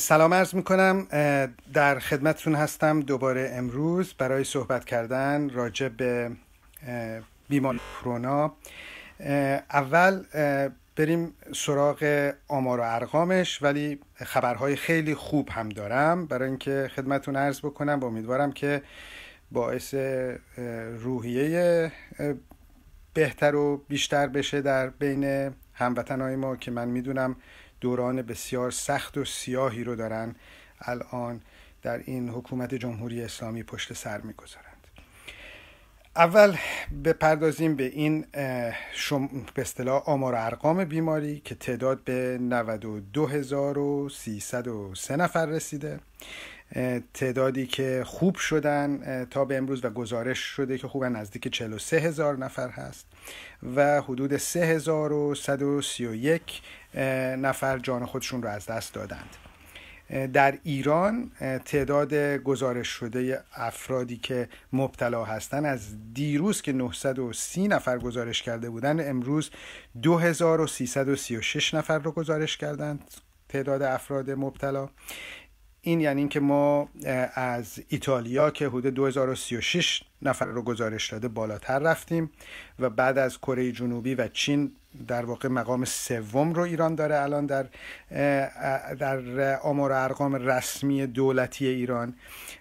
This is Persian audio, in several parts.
سلام عرض میکنم در خدمتتون هستم دوباره امروز برای صحبت کردن راجع به بیماری کرونا اول بریم سراغ آمار و ارقامش ولی خبرهای خیلی خوب هم دارم برای اینکه خدمتتون عرض بکنم و امیدوارم که باعث روحیه بهتر و بیشتر بشه در بین هموطنهای ما که من میدونم دوران بسیار سخت و سیاهی رو دارن الان در این حکومت جمهوری اسلامی پشت سر میگذارند اول بپردازیم به این شم... به اصطلاح آمار و ارقام بیماری که تعداد به 92303 نفر رسیده تعدادی که خوب شدن تا به امروز و گزارش شده که خوب نزدیک 43 هزار نفر هست و حدود 3131 نفر جان خودشون رو از دست دادند در ایران تعداد گزارش شده افرادی که مبتلا هستند از دیروز که 930 نفر گزارش کرده بودند امروز 2336 نفر رو گزارش کردند تعداد افراد مبتلا این یعنی اینکه ما از ایتالیا که حدود 2036 نفر رو گزارش داده بالاتر رفتیم و بعد از کره جنوبی و چین در واقع مقام سوم رو ایران داره الان در در آمار ارقام رسمی دولتی ایران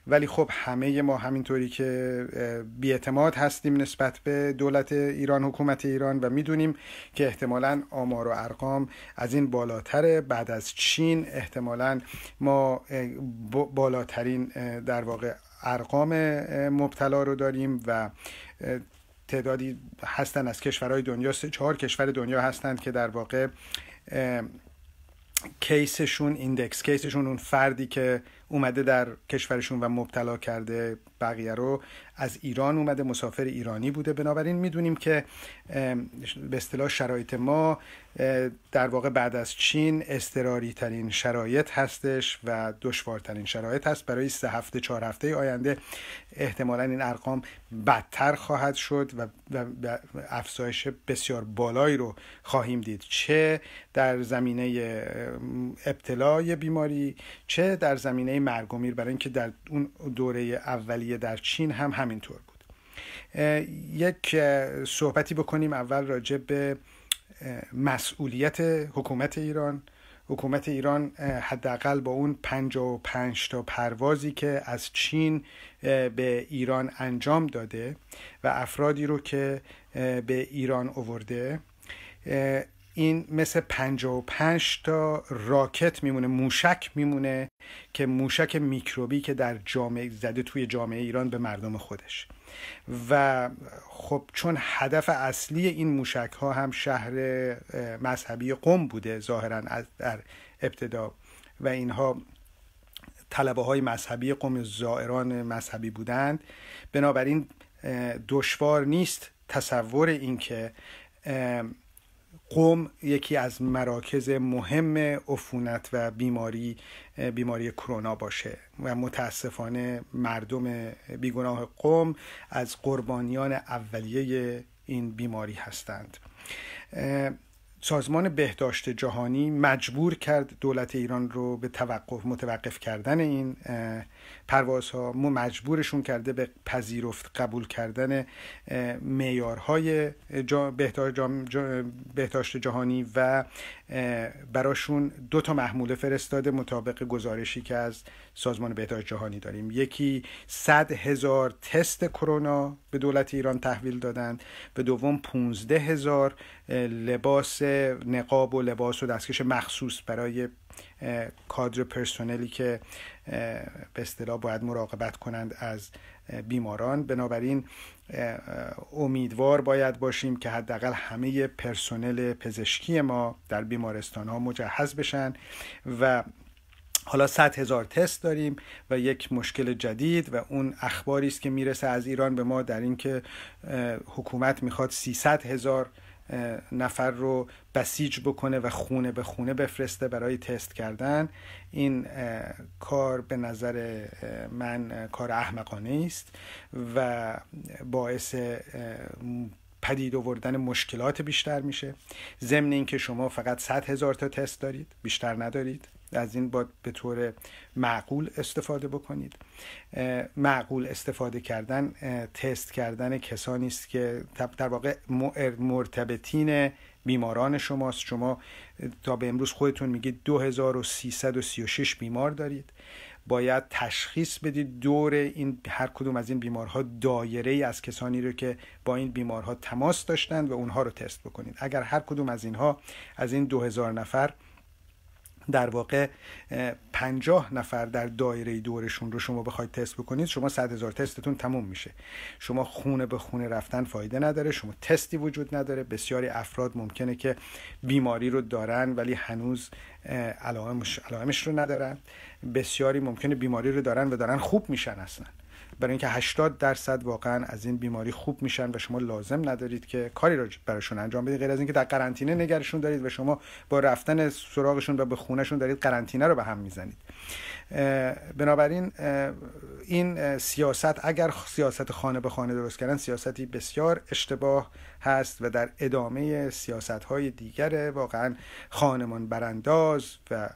ولی خب همه ما همینطوری که بیاعتماد هستیم نسبت به دولت ایران حکومت ایران و میدونیم که احتمالا آمار و ارقام از این بالاتره بعد از چین احتمالا ما بالاترین در واقع ارقام مبتلا رو داریم و تعدادی هستن از کشورهای دنیا سه چهار کشور دنیا هستند که در واقع کیسشون ایندکس کیسشون اون فردی که اومده در کشورشون و مبتلا کرده بقیه رو از ایران اومده مسافر ایرانی بوده بنابراین میدونیم که به اصطلاح شرایط ما در واقع بعد از چین استراری ترین شرایط هستش و دشوارترین شرایط هست برای سه هفته چهار هفته آینده احتمالا این ارقام بدتر خواهد شد و, و افزایش بسیار بالایی رو خواهیم دید چه در زمینه ابتلای بیماری چه در زمینه مرگومیر برای اینکه در اون دوره اولیه در چین هم همینطور بود یک صحبتی بکنیم اول راجع به مسئولیت حکومت ایران حکومت ایران حداقل با اون 55 تا پروازی که از چین به ایران انجام داده و افرادی رو که به ایران اوورده این مثل 55 تا راکت میمونه موشک میمونه که موشک میکروبی که در جامعه زده توی جامعه ایران به مردم خودش و خب چون هدف اصلی این موشک ها هم شهر مذهبی قم بوده ظاهرا در ابتدا و اینها طلبه های مذهبی قوم زائران مذهبی بودند بنابراین دشوار نیست تصور اینکه قوم یکی از مراکز مهم عفونت و بیماری بیماری کرونا باشه و متاسفانه مردم بیگناه قوم از قربانیان اولیه این بیماری هستند سازمان بهداشت جهانی مجبور کرد دولت ایران رو به توقف متوقف کردن این پروازها مجبورشون کرده به پذیرفت قبول کردن معیارهای جا بهداشت جهانی و براشون دو تا محموله فرستاده مطابق گزارشی که از سازمان بهداشت جهانی داریم یکی صد هزار تست کرونا به دولت ایران تحویل دادن و دوم پونزده هزار لباس نقاب و لباس و دستکش مخصوص برای کادر پرسنلی که به اصطلاح باید مراقبت کنند از بیماران بنابراین امیدوار باید باشیم که حداقل همه پرسنل پزشکی ما در بیمارستان ها مجهز بشن و حالا 100 هزار تست داریم و یک مشکل جدید و اون اخباری است که میرسه از ایران به ما در اینکه حکومت میخواد 300 هزار نفر رو بسیج بکنه و خونه به خونه بفرسته برای تست کردن این کار به نظر من کار احمقانه است و باعث پدید آوردن مشکلات بیشتر میشه ضمن اینکه شما فقط 100 هزار تا تست دارید بیشتر ندارید از این باید به طور معقول استفاده بکنید معقول استفاده کردن تست کردن کسانی است که در واقع مرتبطین بیماران شماست شما تا به امروز خودتون میگید 2336 بیمار دارید باید تشخیص بدید دور این هر کدوم از این بیمارها دایره ای از کسانی رو که با این بیمارها تماس داشتند و اونها رو تست بکنید اگر هر کدوم از اینها از این 2000 نفر در واقع 50 نفر در دایره دورشون رو شما بخواید تست بکنید شما صد هزار تستتون تموم میشه شما خونه به خونه رفتن فایده نداره شما تستی وجود نداره بسیاری افراد ممکنه که بیماری رو دارن ولی هنوز علائمش, علائمش رو ندارن بسیاری ممکنه بیماری رو دارن و دارن خوب میشن اصلا برای اینکه 80 درصد واقعا از این بیماری خوب میشن و شما لازم ندارید که کاری را براشون انجام بدید غیر از اینکه در قرنطینه نگرشون دارید و شما با رفتن سراغشون و به خونهشون دارید قرنطینه رو به هم میزنید بنابراین این سیاست اگر سیاست خانه به خانه درست کردن سیاستی بسیار اشتباه هست و در ادامه سیاست های دیگر واقعا خانمان برانداز و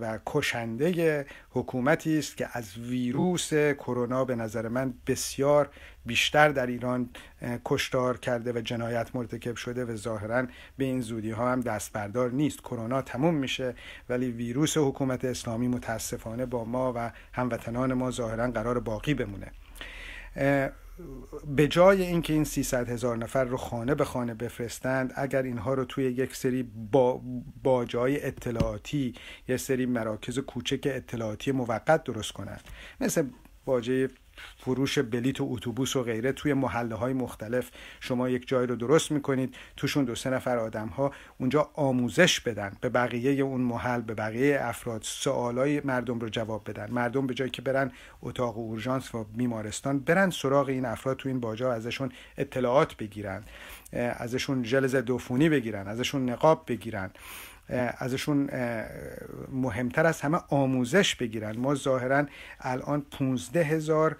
و کشنده حکومتی است که از ویروس کرونا به نظر من بسیار بیشتر در ایران کشتار کرده و جنایت مرتکب شده و ظاهرا به این زودی ها هم دست بردار نیست کرونا تموم میشه ولی ویروس حکومت اسلامی متاسفانه با ما و هموطنان ما ظاهرا قرار باقی بمونه به جای اینکه این 300 هزار نفر رو خانه به خانه بفرستند اگر اینها رو توی یک سری با, با جای اطلاعاتی یک سری مراکز کوچک اطلاعاتی موقت درست کنند مثل باجه فروش بلیت و اتوبوس و غیره توی محله های مختلف شما یک جای رو درست میکنید توشون دو سه نفر آدم ها اونجا آموزش بدن به بقیه اون محل به بقیه افراد سوالای مردم رو جواب بدن مردم به جایی که برن اتاق اورژانس و بیمارستان برن سراغ این افراد تو این باجا ازشون اطلاعات بگیرن ازشون ژل ضد بگیرن ازشون نقاب بگیرن ازشون مهمتر از همه آموزش بگیرن ما ظاهرا الان 15 هزار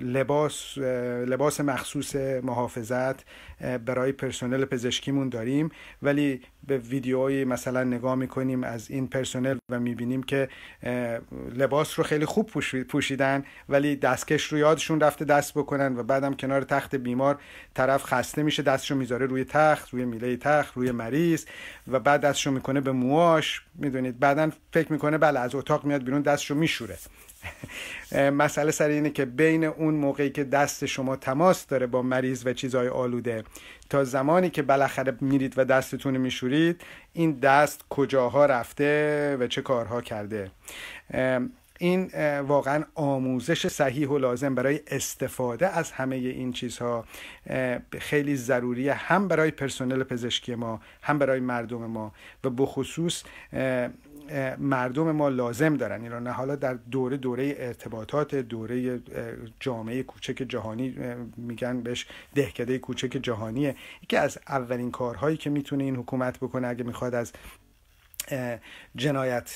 لباس لباس مخصوص محافظت برای پرسنل پزشکیمون داریم ولی به ویدیوهای مثلا نگاه میکنیم از این پرسنل و میبینیم که لباس رو خیلی خوب پوشیدن ولی دستکش رو یادشون رفته دست بکنن و بعدم کنار تخت بیمار طرف خسته میشه دستشو میذاره روی تخت روی میله تخت روی مریض و بعد دستشو میکنه به موهاش میدونید بعدا فکر میکنه بله از اتاق میاد بیرون دستشو میشوره مسئله سر اینه که بین اون موقعی که دست شما تماس داره با مریض و چیزهای آلوده تا زمانی که بالاخره میرید و دستتون میشورید این دست کجاها رفته و چه کارها کرده این واقعا آموزش صحیح و لازم برای استفاده از همه این چیزها خیلی ضروریه هم برای پرسنل پزشکی ما هم برای مردم ما و بخصوص مردم ما لازم دارن این نه حالا در دوره دوره ارتباطات دوره جامعه کوچک جهانی میگن بهش دهکده کوچک جهانیه یکی از اولین کارهایی که میتونه این حکومت بکنه اگه میخواد از جنایت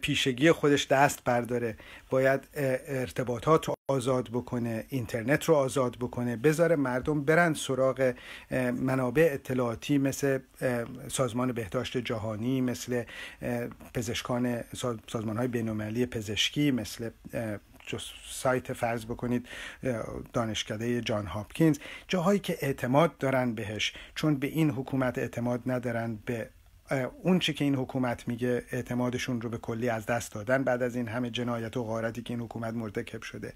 پیشگی خودش دست برداره باید ارتباطات رو آزاد بکنه اینترنت رو آزاد بکنه بذاره مردم برن سراغ منابع اطلاعاتی مثل سازمان بهداشت جهانی مثل پزشکان سازمان های بینالمللی پزشکی مثل سایت فرض بکنید دانشکده جان هاپکینز جاهایی که اعتماد دارن بهش چون به این حکومت اعتماد ندارن به اون چی که این حکومت میگه اعتمادشون رو به کلی از دست دادن بعد از این همه جنایت و غارتی که این حکومت مرتکب شده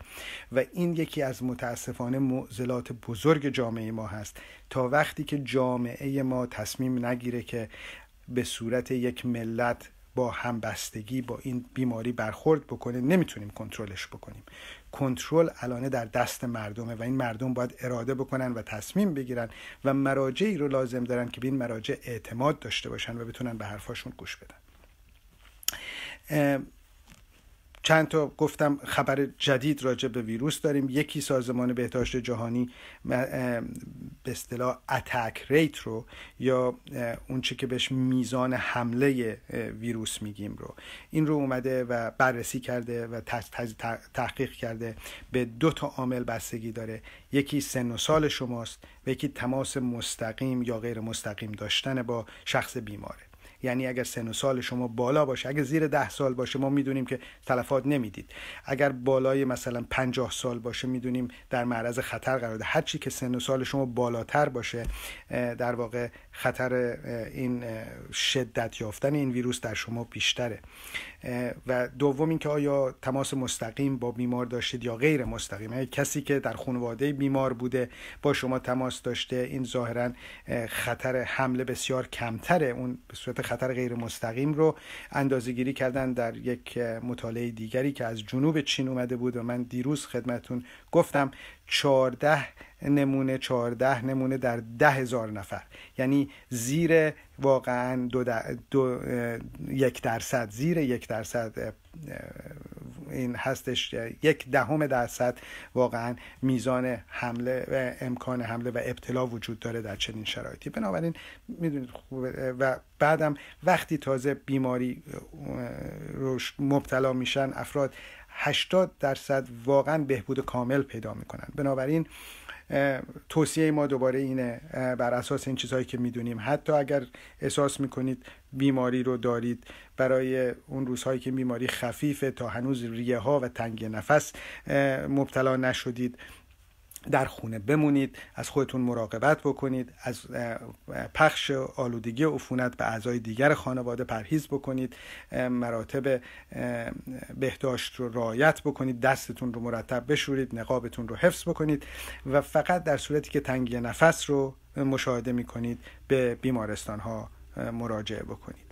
و این یکی از متاسفانه معضلات بزرگ جامعه ما هست تا وقتی که جامعه ما تصمیم نگیره که به صورت یک ملت با همبستگی با این بیماری برخورد بکنه نمیتونیم کنترلش بکنیم کنترل الانه در دست مردمه و این مردم باید اراده بکنن و تصمیم بگیرن و مراجعی رو لازم دارن که به این مراجع اعتماد داشته باشن و بتونن به حرفاشون گوش بدن چند تا گفتم خبر جدید راجع به ویروس داریم یکی سازمان بهداشت جهانی به اصطلاح اتک ریت رو یا اون که بهش میزان حمله ویروس میگیم رو این رو اومده و بررسی کرده و تحقیق کرده به دو تا عامل بستگی داره یکی سن و سال شماست و یکی تماس مستقیم یا غیر مستقیم داشتن با شخص بیماره یعنی اگر سن و سال شما بالا باشه اگر زیر ده سال باشه ما میدونیم که تلفات نمیدید اگر بالای مثلا پنجاه سال باشه میدونیم در معرض خطر قرار ده هرچی که سن و سال شما بالاتر باشه در واقع خطر این شدت یافتن این ویروس در شما بیشتره و دوم اینکه آیا تماس مستقیم با بیمار داشتید یا غیر مستقیم کسی که در خانواده بیمار بوده با شما تماس داشته این ظاهرا خطر حمله بسیار کمتره اون به صورت خطر غیر مستقیم رو اندازه گیری کردن در یک مطالعه دیگری که از جنوب چین اومده بود و من دیروز خدمتون گفتم 14 نمونه چهارده نمونه در ده هزار نفر یعنی زیر واقعا دو, یک درصد زیر یک درصد این هستش یک دهم درصد واقعا میزان حمله و امکان حمله و ابتلا وجود داره در چنین شرایطی بنابراین میدونید و بعدم وقتی تازه بیماری مبتلا میشن افراد 80 درصد واقعا بهبود کامل پیدا میکنن بنابراین توصیه ما دوباره اینه بر اساس این چیزهایی که میدونیم حتی اگر احساس میکنید بیماری رو دارید برای اون روزهایی که بیماری خفیفه تا هنوز ریه ها و تنگ نفس مبتلا نشدید در خونه بمونید از خودتون مراقبت بکنید از پخش آلودگی عفونت به اعضای دیگر خانواده پرهیز بکنید مراتب بهداشت رو رعایت بکنید دستتون رو مرتب بشورید نقابتون رو حفظ بکنید و فقط در صورتی که تنگی نفس رو مشاهده می کنید به بیمارستان ها مراجعه بکنید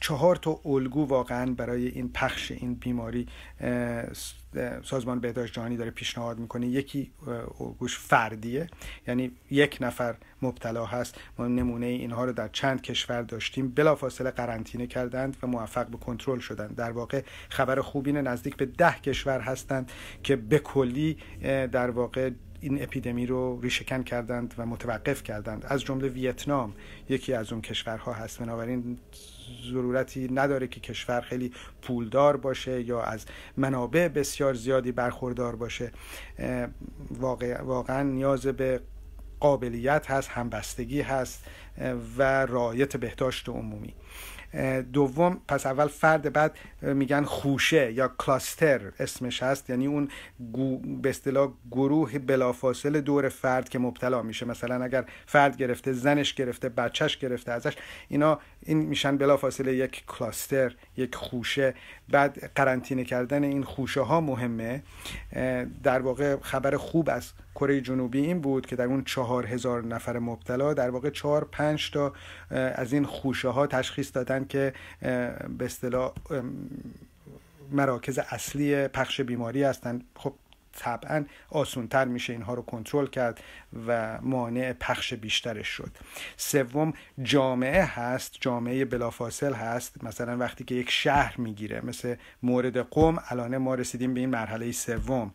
چهار تا الگو واقعا برای این پخش این بیماری سازمان بهداشت جهانی داره پیشنهاد میکنه یکی الگوش فردیه یعنی یک نفر مبتلا هست ما نمونه اینها رو در چند کشور داشتیم بلافاصله قرنطینه کردند و موفق به کنترل شدند در واقع خبر خوبین نزدیک به ده کشور هستند که به کلی در واقع این اپیدمی رو ریشکن کردند و متوقف کردند از جمله ویتنام یکی از اون کشورها هست بنابراین ضرورتی نداره که کشور خیلی پولدار باشه یا از منابع بسیار زیادی برخوردار باشه واقع، واقعا نیاز به قابلیت هست همبستگی هست و رایت بهداشت عمومی دوم پس اول فرد بعد میگن خوشه یا کلاستر اسمش هست یعنی اون به اصطلاح گروه بلافاصله دور فرد که مبتلا میشه مثلا اگر فرد گرفته زنش گرفته بچهش گرفته ازش اینا این میشن بلافاصله یک کلاستر یک خوشه بعد قرنطینه کردن این خوشه ها مهمه در واقع خبر خوب است کره جنوبی این بود که در اون چهار هزار نفر مبتلا در واقع چهار پنج تا از این خوشه ها تشخیص دادن که به اصطلاح مراکز اصلی پخش بیماری هستند خب طبعا آسونتر میشه اینها رو کنترل کرد و مانع پخش بیشترش شد سوم جامعه هست جامعه بلافاصل هست مثلا وقتی که یک شهر میگیره مثل مورد قوم الان ما رسیدیم به این مرحله سوم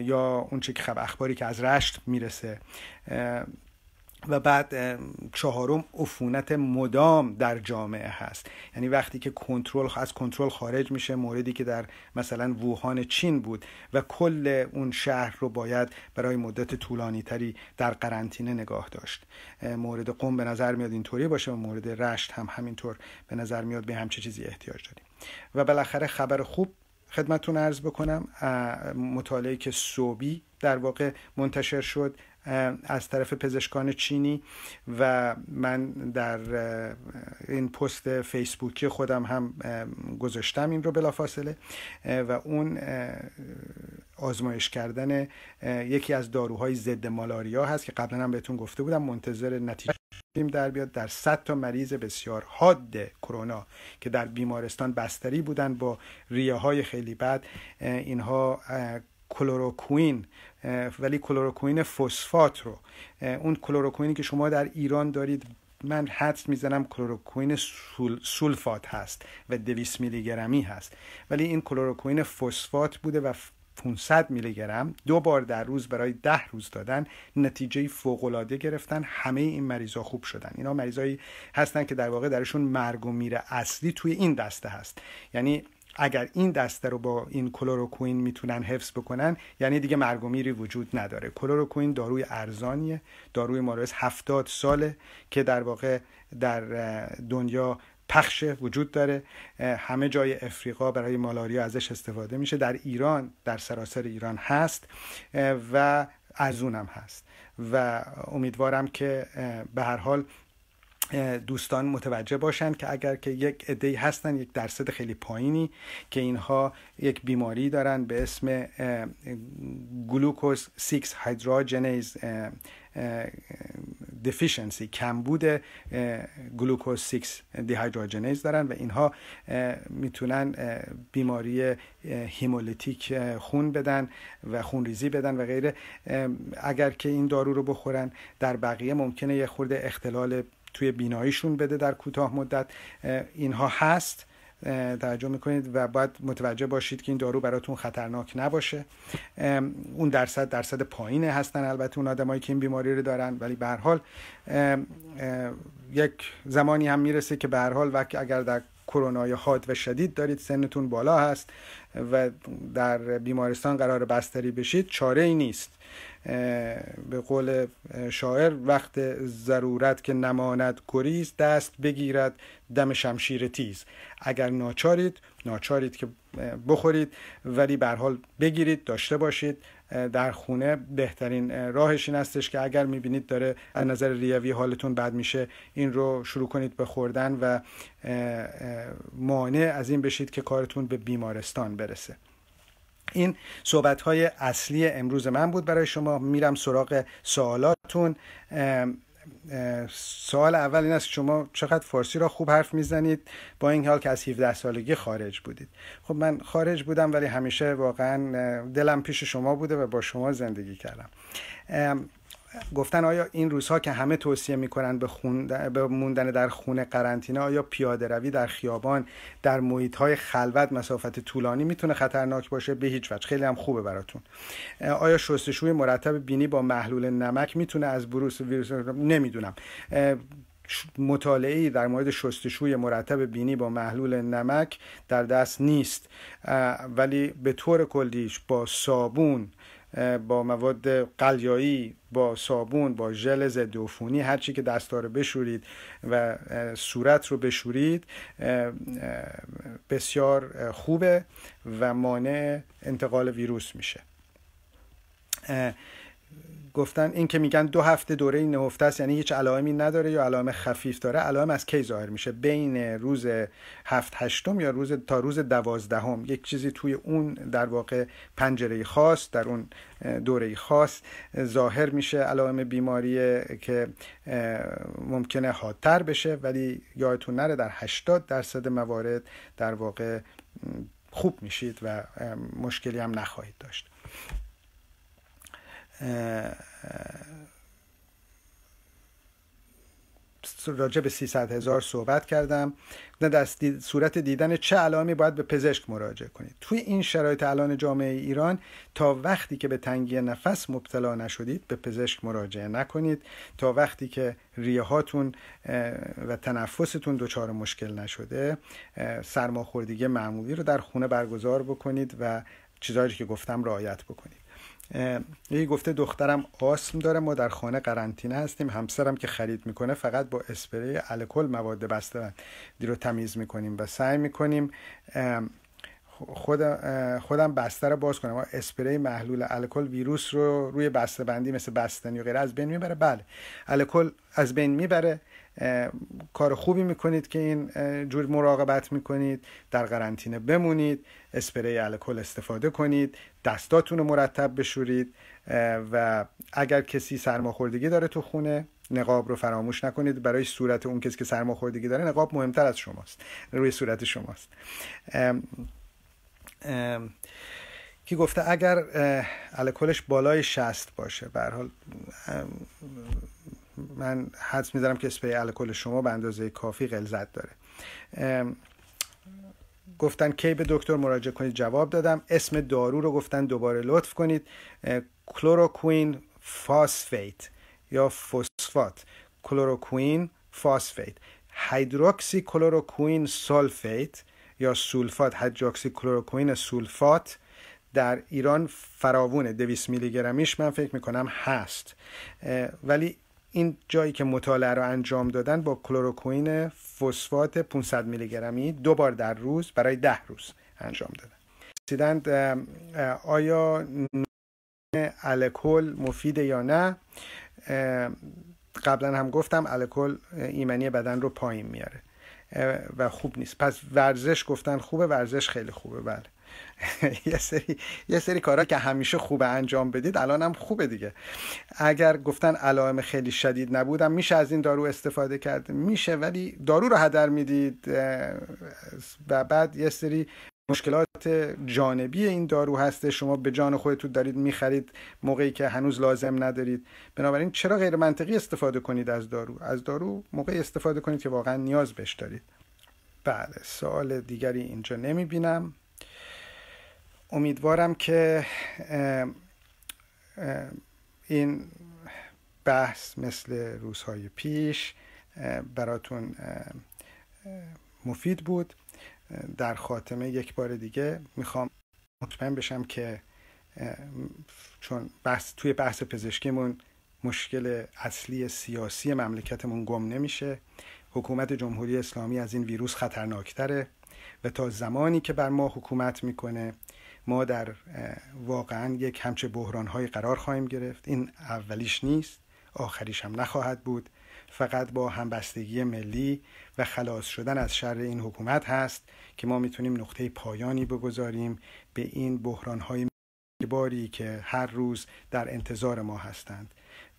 یا اون که خب اخباری که از رشت میرسه و بعد چهارم عفونت مدام در جامعه هست یعنی وقتی که کنترل از کنترل خارج میشه موردی که در مثلا ووهان چین بود و کل اون شهر رو باید برای مدت طولانی تری در قرنطینه نگاه داشت مورد قم به نظر میاد اینطوری باشه و مورد رشت هم همینطور به نظر میاد به همچه چیزی احتیاج داریم و بالاخره خبر خوب خدمتون ارز بکنم مطالعه که صوبی در واقع منتشر شد از طرف پزشکان چینی و من در این پست فیسبوکی خودم هم گذاشتم این رو بلافاصله و اون آزمایش کردن یکی از داروهای ضد مالاریا هست که قبلا هم بهتون گفته بودم منتظر نتیجه تیم در بیاد در 100 تا مریض بسیار حاد کرونا که در بیمارستان بستری بودند با ریه های خیلی بد اینها کلوروکوین ولی کلوروکوین فسفات رو اون کلوروکوینی که شما در ایران دارید من حدس میزنم کلوروکوین سولفات هست و 200 میلی گرمی هست ولی این کلوروکوین فسفات بوده و 500 میلی گرم دو بار در روز برای ده روز دادن نتیجه فوقالعاده گرفتن همه این مریضا خوب شدن اینا مریضایی هستن که در واقع درشون مرگ و میره اصلی توی این دسته هست یعنی اگر این دسته رو با این کلوروکوین میتونن حفظ بکنن یعنی دیگه مرگ و میری وجود نداره کلوروکوین داروی ارزانیه داروی مارس 70 ساله که در واقع در دنیا پخش وجود داره همه جای افریقا برای مالاریا ازش استفاده میشه در ایران در سراسر ایران هست و از اونم هست و امیدوارم که به هر حال دوستان متوجه باشند که اگر که یک عده هستن یک درصد خیلی پایینی که اینها یک بیماری دارن به اسم گلوکوز 6 هیدروجنیز دفیشنسی کمبود گلوکوز 6 دیهایدروجنیز دارن و اینها میتونن بیماری هیمولیتیک خون بدن و خون ریزی بدن و غیره اگر که این دارو رو بخورن در بقیه ممکنه یه خورده اختلال توی بیناییشون بده در کوتاه مدت اینها هست توجه میکنید و باید متوجه باشید که این دارو براتون خطرناک نباشه اون درصد درصد پایینه هستن البته اون آدمایی که این بیماری رو دارن ولی به هر حال یک زمانی هم میرسه که به هر حال اگر در کرونای حاد و شدید دارید سنتون بالا هست و در بیمارستان قرار بستری بشید چاره ای نیست به قول شاعر وقت ضرورت که نماند گریز دست بگیرد دم شمشیر تیز اگر ناچارید ناچارید که بخورید ولی به حال بگیرید داشته باشید در خونه بهترین راهش این هستش که اگر میبینید داره از نظر ریوی حالتون بد میشه این رو شروع کنید به خوردن و مانع از این بشید که کارتون به بیمارستان برسه این صحبت های اصلی امروز من بود برای شما میرم سراغ سوالاتون سوال اول این است شما چقدر فارسی را خوب حرف میزنید با این حال که از 17 سالگی خارج بودید خب من خارج بودم ولی همیشه واقعا دلم پیش شما بوده و با شما زندگی کردم گفتن آیا این روزها که همه توصیه میکنن به, به موندن در خونه قرنطینه آیا پیاده روی در خیابان در محیط های خلوت مسافت طولانی میتونه خطرناک باشه به هیچ وجه خیلی هم خوبه براتون آیا شستشوی مرتب بینی با محلول نمک میتونه از بروس ویروس نمیدونم مطالعه در مورد شستشوی مرتب بینی با محلول نمک در دست نیست ولی به طور کلیش با صابون با مواد قلیایی با صابون با ژل ضد عفونی هر چی که دست رو بشورید و صورت رو بشورید بسیار خوبه و مانع انتقال ویروس میشه گفتن این که میگن دو هفته دوره این نهفته است یعنی هیچ علائمی نداره یا علائم خفیف داره علائم از کی ظاهر میشه بین روز هفت هشتم یا روز تا روز دوازدهم یک چیزی توی اون در واقع پنجره خاص در اون دوره خاص ظاهر میشه علائم بیماری که ممکنه حادتر بشه ولی یادتون نره در 80 درصد موارد در واقع خوب میشید و مشکلی هم نخواهید داشت راجع به 300 هزار صحبت کردم در صورت دیدن چه علائمی باید به پزشک مراجعه کنید توی این شرایط الان جامعه ایران تا وقتی که به تنگی نفس مبتلا نشدید به پزشک مراجعه نکنید تا وقتی که ریه هاتون و تنفستون دچار مشکل نشده سرماخوردگی معمولی رو در خونه برگزار بکنید و چیزایی که گفتم رعایت بکنید یه گفته دخترم آسم داره ما در خانه قرنطینه هستیم همسرم که خرید میکنه فقط با اسپری الکل مواد بسته رو تمیز میکنیم و سعی میکنیم خودم, خودم بسته رو باز کنم اسپری محلول الکل ویروس رو روی بسته بندی مثل بستنی و غیره از بین میبره بله الکل از بین میبره کار خوبی میکنید که این جور مراقبت میکنید در قرنطینه بمونید اسپری الکل استفاده کنید دستاتون رو مرتب بشورید و اگر کسی سرماخوردگی داره تو خونه نقاب رو فراموش نکنید برای صورت اون کسی که سرماخوردگی داره نقاب مهمتر از شماست روی صورت شماست ام کی گفته اگر الکلش بالای 60 باشه به حال من حدس میذارم که اسپری الکل شما به اندازه کافی غلظت داره گفتن کی به دکتر مراجعه کنید جواب دادم اسم دارو رو گفتن دوباره لطف کنید کلوروکوین فاسفیت یا فسفات کلوروکوین فاسفیت هیدروکسی کلوروکوین سولفیت یا سولفات هیدروکسی کلوروکوین سولفات در ایران فراوونه دویست میلی گرمیش من فکر میکنم هست ولی این جایی که مطالعه رو انجام دادن با کلوروکوین فسفات 500 میلی گرمی دو بار در روز برای ده روز انجام دادن رسیدند آیا الکل مفید یا نه قبلا هم گفتم الکل ایمنی بدن رو پایین میاره و خوب نیست پس ورزش گفتن خوبه ورزش خیلی خوبه بله یه سری یه سری کارا که همیشه خوبه انجام بدید الان هم خوبه دیگه اگر گفتن علائم خیلی شدید نبودم میشه از این دارو استفاده کرد میشه ولی دارو رو هدر میدید و بعد یه سری مشکلات جانبی این دارو هسته شما به جان خودتون دارید میخرید موقعی که هنوز لازم ندارید بنابراین چرا غیر منطقی استفاده کنید از دارو از دارو موقعی استفاده کنید که واقعا نیاز بهش دارید بله سوال دیگری اینجا نمیبینم امیدوارم که این بحث مثل روزهای پیش براتون مفید بود در خاتمه یک بار دیگه میخوام مطمئن بشم که چون بحث توی بحث پزشکیمون مشکل اصلی سیاسی مملکتمون گم نمیشه حکومت جمهوری اسلامی از این ویروس خطرناکتره و تا زمانی که بر ما حکومت میکنه ما در واقعا یک همچه های قرار خواهیم گرفت این اولیش نیست آخریش هم نخواهد بود فقط با همبستگی ملی و خلاص شدن از شر این حکومت هست که ما میتونیم نقطه پایانی بگذاریم به این های باری که هر روز در انتظار ما هستند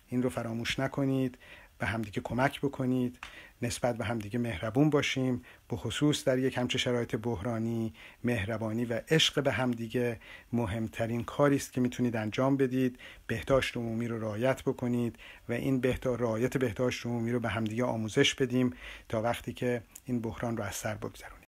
این رو فراموش نکنید به همدیگه کمک بکنید نسبت به همدیگه مهربون باشیم به خصوص در یک همچه شرایط بحرانی مهربانی و عشق به همدیگه مهمترین کاری است که میتونید انجام بدید بهداشت عمومی رو رعایت بکنید و این بهتا رعایت بهداشت عمومی رو به همدیگه آموزش بدیم تا وقتی که این بحران رو از سر